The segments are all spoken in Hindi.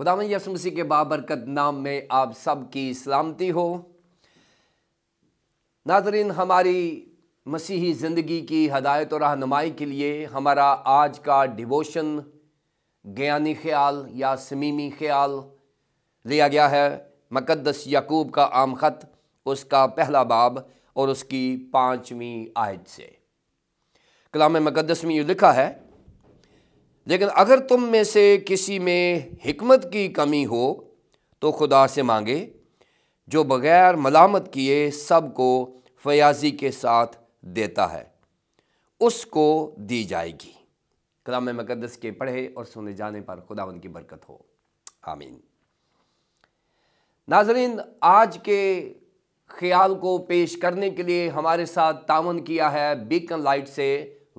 खुदा यसमसी के बाबरकत नाम में आप सब की सलामती हो नाजरीन हमारी मसीही ज़िंदगी की हदायत और रहनुमाई के लिए हमारा आज का डिवोशन ज्ञानी ख्याल या समीमी ख्याल लिया गया है मकदस यकूब का आम ख़त उसका पहला बाब और उसकी पाँचवीं आयत से कलाम मकदस में ये लिखा है लेकिन अगर तुम में से किसी में हमत की कमी हो तो खुदा से मांगे जो बग़ैर मलामत किए सब को फयाजी के साथ देता है उसको दी जाएगी कलाम मकदस के पढ़े और सुने जाने पर खुदा उनकी बरकत हो आमीन नाजरीन आज के ख्याल को पेश करने के लिए हमारे साथ तावन किया है बीकन लाइट से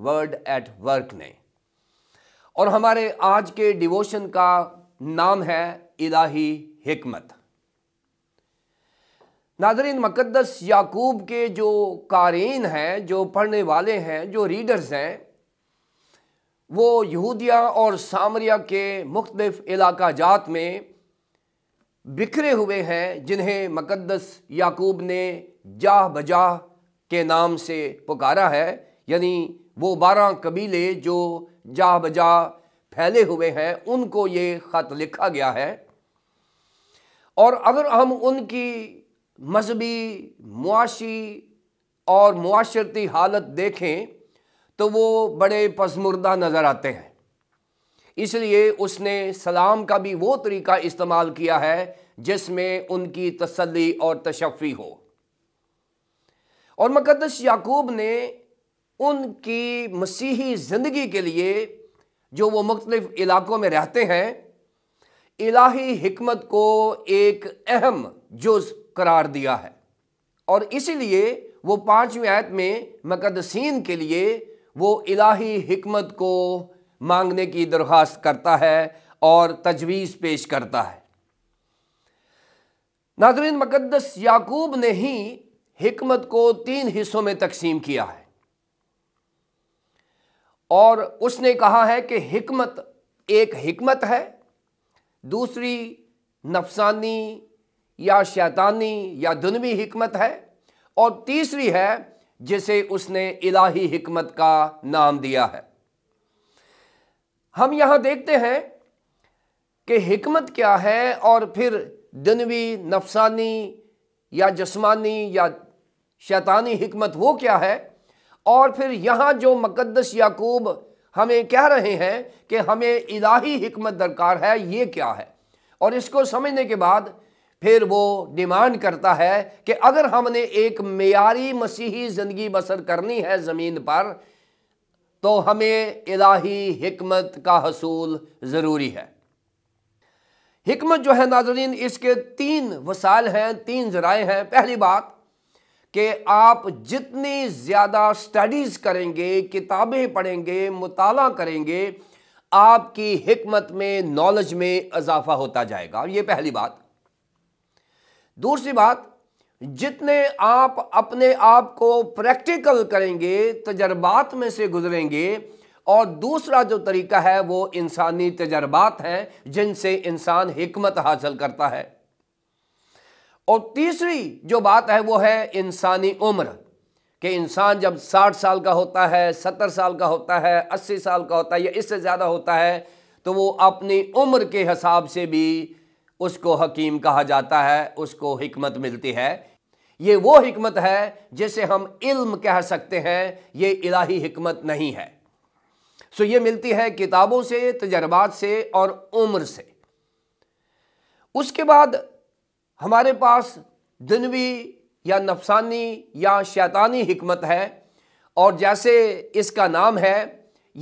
वर्ड एट वर्क ने और हमारे आज के डिवोशन का नाम है इलाही हिकमत नादरीन मकदस याकूब के जो कारीन हैं जो पढ़ने वाले हैं जो रीडर्स हैं वो यहूदिया और सामरिया के मुख्तफ इलाका जात में बिखरे हुए हैं जिन्हें मकदस याकूब ने जाह बजाह के नाम से पुकारा है यानी वो बारह कबीले जो जा बजा फैले हुए हैं उनको ये ख़त लिखा गया है और अगर हम उनकी मजहबी मुआशी और माशरती हालत देखें तो वो बड़े पसमुर्दा नज़र आते हैं इसलिए उसने सलाम का भी वो तरीका इस्तेमाल किया है जिसमें उनकी तसली और तशफ़ी हो और मकदस याकूब ने उनकी मसीही ज़िंदगी के लिए जो वो मुख्तलिफ़ इलाक़ों में रहते हैं इलाही हमत को एक अहम जुज़ करार दिया है और इसीलिए वो पाँचवीं आयत में मकदसिन के लिए वो इलाही हमत को मांगने की दरख्वास्त करता है और तजवीज़ पेश करता है नाजरीन मकदस याकूब ने ही हमत को तीन हिस्सों में तकसीम किया है और उसने कहा है कि हमत एक हमत है दूसरी नफसानी या शैतानी या दुनवी हमत है और तीसरी है जिसे उसने इलाही हमत का नाम दिया है हम यहां देखते हैं कि हमत क्या है और फिर दुनवी नफसानी या जस्मानी या शैतानी हमत वो क्या है और फिर यहाँ जो मक़दस याकूब हमें कह रहे हैं कि हमें इलाही हमत दरकार है ये क्या है और इसको समझने के बाद फिर वो डिमांड करता है कि अगर हमने एक मीरी मसीही ज़िंदगी बसर करनी है ज़मीन पर तो हमें इलाही हमत का हसूल ज़रूरी है हमत जो है नाजरीन इसके तीन वसाइल हैं तीन ज़राए हैं पहली बात कि आप जितनी ज़्यादा स्टडीज़ करेंगे किताबें पढ़ेंगे मुताला करेंगे आपकी हमत में नॉलेज में इजाफा होता जाएगा ये पहली बात दूसरी बात जितने आप अपने आप को प्रैक्टिकल करेंगे तजर्बात में से गुजरेंगे और दूसरा जो तरीका है वो इंसानी तजर्बात हैं जिनसे इंसान हमत हासिल करता है और तीसरी जो बात है वो है इंसानी उम्र कि इंसान जब साठ साल का होता है सत्तर साल का होता है अस्सी साल का होता है या इससे ज़्यादा होता है तो वो अपनी उम्र के हिसाब से भी उसको हकीम कहा जाता है उसको हमत मिलती है ये वो हमत है जिसे हम इल्म कह सकते हैं ये इलाही हमत नहीं है सो ये मिलती है किताबों से तजर्बात से और उम्र से उसके बाद हमारे पास दुनवी या नफसानी या शैतानी हमत है और जैसे इसका नाम है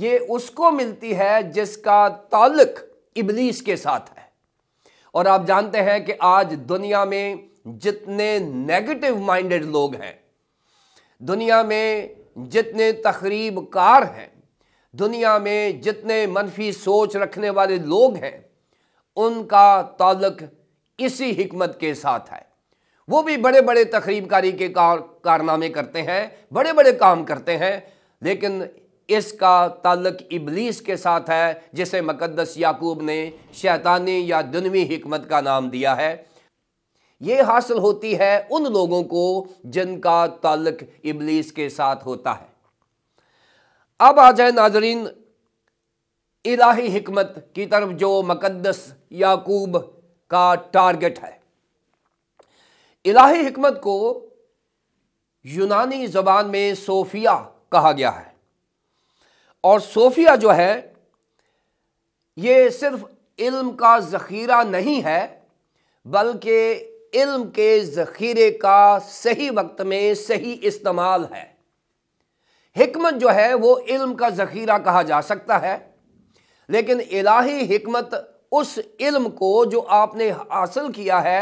ये उसको मिलती है जिसका ताल्लुक इबलीस के साथ है और आप जानते हैं कि आज दुनिया में जितने नेगेटिव माइंडेड लोग हैं दुनिया में जितने कार हैं दुनिया में जितने मनफी सोच रखने वाले लोग हैं उनका ताल्लुक इसी हिकमत के साथ है वो भी बड़े बड़े तकरीबकारी के कारनामे करते हैं बड़े बड़े काम करते हैं लेकिन इसका ताल्लक इबलीस के साथ है जिसे मकदस याकूब ने शैतानी या दुनवी हमत का नाम दिया है ये हासिल होती है उन लोगों को जिनका ताल्लक इबलीस के साथ होता है अब आ जाए नाजरीन इलाही हमत की तरफ जो मकदस याकूब का टारगेट है इलाही हमत को यूनानी ज़बान में सोफिया कहा गया है और सोफिया जो है ये सिर्फ इल्म का ज़ख़ीरा नहीं है बल्कि इल्म के ज़ख़ीरे का सही वक्त में सही इस्तेमाल है हमत जो है वो इल्म का ज़ख़ीरा कहा जा सकता है लेकिन इलाही हमत उस इल्म को जो आपने हासिल किया है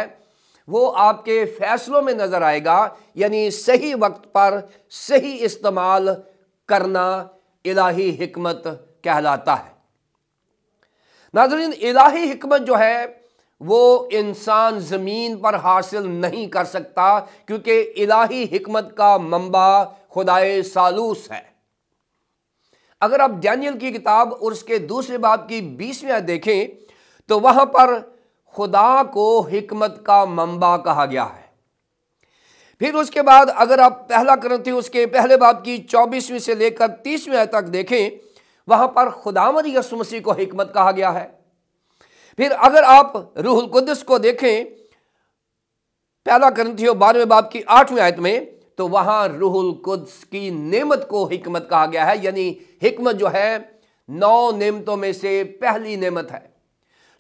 वो आपके फैसलों में नज़र आएगा यानी सही वक्त पर सही इस्तेमाल करना इलाही हमत कहलाता है नाजरीन इलाही हमत जो है वो इंसान ज़मीन पर हासिल नहीं कर सकता क्योंकि इलाही हमत का मंबा खुदाए सालूस है अगर आप डैनियल की किताब और उसके दूसरे बाब की बीसवें देखें तो वहां पर खुदा को हमत का मंबा कहा गया है फिर उसके बाद अगर आप पहला करते उसके पहले बाप की चौबीसवीं से लेकर तीसवीं तक देखें वहां पर खुदामद यसु मसीह को हमत कहा गया है फिर अगर आप रूहुल कुदस को देखें पहला ग्रंथियों बारहवें बाप की आठवीं आयत में तो वहां रूहुल कुदस की नेमत को हमत कहा गया है यानी हमत जो है नौ नेमतों में से पहली नेमत है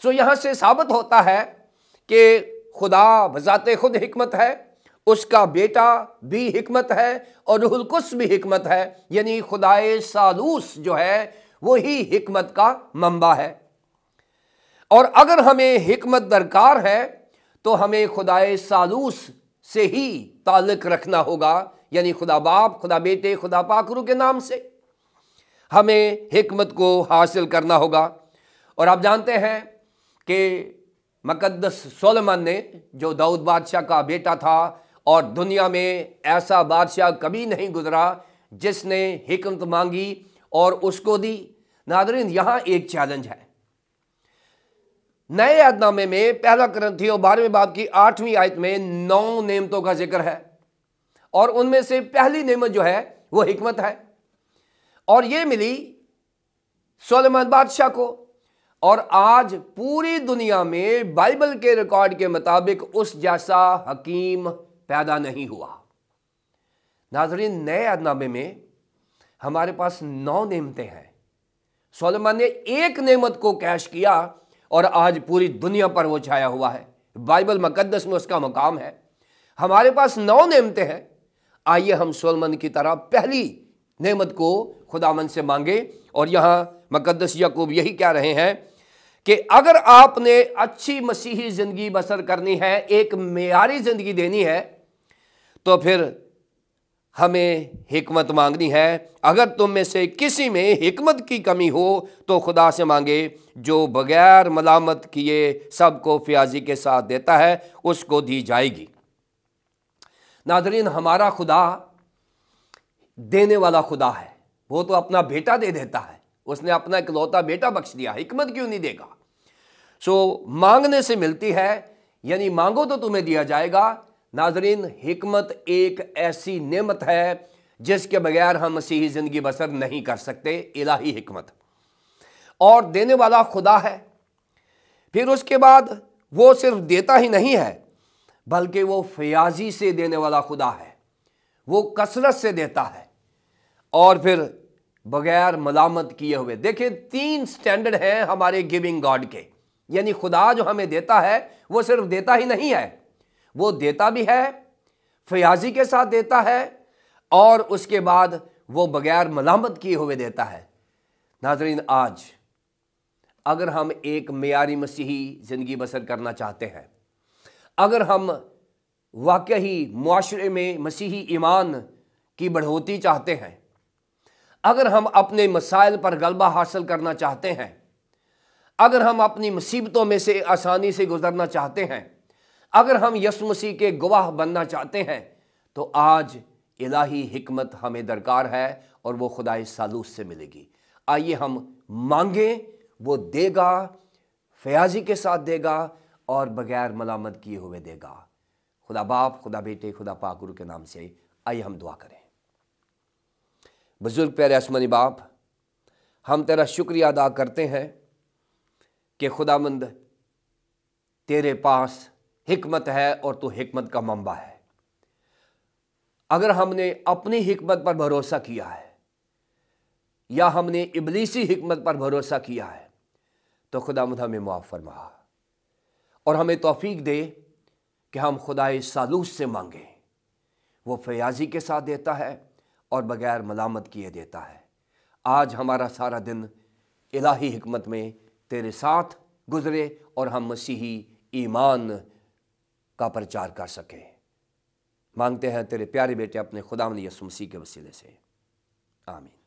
सो यहाँ से साबित होता है कि खुदा बजात खुद हमत है उसका बेटा भी हमत है और रुहलकुस भी हमत है यानी खुदाए सालूस जो है वही हमत का मंबा है और अगर हमें हमत दरकार है तो हमें खुदाए सालूस से ही ताल्लक रखना होगा यानी खुदा बाप खुदा बेटे खुदा पाकरू के नाम से हमें हमत को हासिल करना होगा और आप जानते हैं कि मकदस सोलमन ने जो दाऊद बादशाह का बेटा था और दुनिया में ऐसा बादशाह कभी नहीं गुजरा जिसने हिकमत मांगी और उसको दी नादरीन यहाँ एक चैलेंज है नए यादनामे में पहला और बारहवें बाब की आठवीं आयत में नौ नेमतों का जिक्र है और उनमें से पहली नेमत जो है वो हिकमत है और ये मिली सोलमान बादशाह को और आज पूरी दुनिया में बाइबल के रिकॉर्ड के मुताबिक उस जैसा हकीम पैदा नहीं हुआ नाजरीन नए अदनामे में हमारे पास नौ नेमतें हैं सोलमान ने एक नेमत को कैश किया और आज पूरी दुनिया पर वो छाया हुआ है बाइबल मकदस में उसका मुकाम है हमारे पास नौ नेमतें हैं आइए हम सोलमन की तरह पहली नेमत को खुदामन से मांगे और यहाँ मकदस याकूब यही कह रहे हैं कि अगर आपने अच्छी मसीही ज़िंदगी बसर करनी है एक मेयारी ज़िंदगी देनी है तो फिर हमें हमत मांगनी है अगर तुम में से किसी में हमत की कमी हो तो खुदा से मांगे जो बगैर मलामत किए सबको फियाजी के साथ देता है उसको दी जाएगी नादरीन हमारा खुदा देने वाला खुदा है वो तो अपना बेटा दे देता है उसने अपना इकलौता बेटा बख्श दिया हमत क्यों नहीं देगा सो मांगने से मिलती है यानी मांगो तो तुम्हें दिया जाएगा नाजरीन हमत एक ऐसी नेमत है जिसके बगैर हम मसीही ज़िंदगी बसर नहीं कर सकते इलाही हमत और देने वाला खुदा है फिर उसके बाद वो सिर्फ देता ही नहीं है बल्कि वो फयाजी से देने वाला खुदा है वो कसरत से देता है और फिर बगैर मलामत किए हुए देखिए तीन स्टैंडर्ड हैं हमारे गिविंग गॉड के यानी खुदा जो हमें देता है वो सिर्फ देता ही नहीं है वो देता भी है फयाजी के साथ देता है और उसके बाद वो बगैर मलामत किए हुए देता है नाजरीन आज अगर हम एक मीरी मसीही ज़िंदगी बसर करना चाहते हैं अगर हम वाकई माशरे में मसीही ईमान की बढ़ोतरी चाहते हैं अगर हम अपने मसाइल पर गलबा हासिल करना चाहते हैं अगर हम अपनी मुसीबतों में से आसानी से गुजरना चाहते हैं अगर हम यसु मसीह के गवाह बनना चाहते हैं तो आज इलाही हमत हमें दरकार है और वो खुदाए सालूस से मिलेगी आइए हम मांगें वो देगा फयाजी के साथ देगा और बगैर मलामत किए हुए देगा खुदा बाप खुदा बेटे खुदा पाकुर के नाम से आइए हम दुआ करें बुज़ुर्ग प्यारे आसमानी बाप हम तेरा शुक्रिया अदा करते हैं कि खुदामंद तेरे पास हिकमत है और तू हिकमत का मंबा है अगर हमने अपनी हिकमत पर भरोसा किया है या हमने इबलीसी हिकमत पर भरोसा किया है तो खुदा मुद हमें मुआफ़ फरमा और हमें तोफ़ीक दे कि हम खुदा सालूस से मांगें वो फयाजी के साथ देता है और बग़ैर मलामत किए देता है आज हमारा सारा दिन इलाही हिकमत में तेरे साथ गुजरे और हम मसीही ईमान का प्रचार कर सकें मांगते हैं तेरे प्यारे बेटे अपने खुदाम मसीह के वसीले से आमीन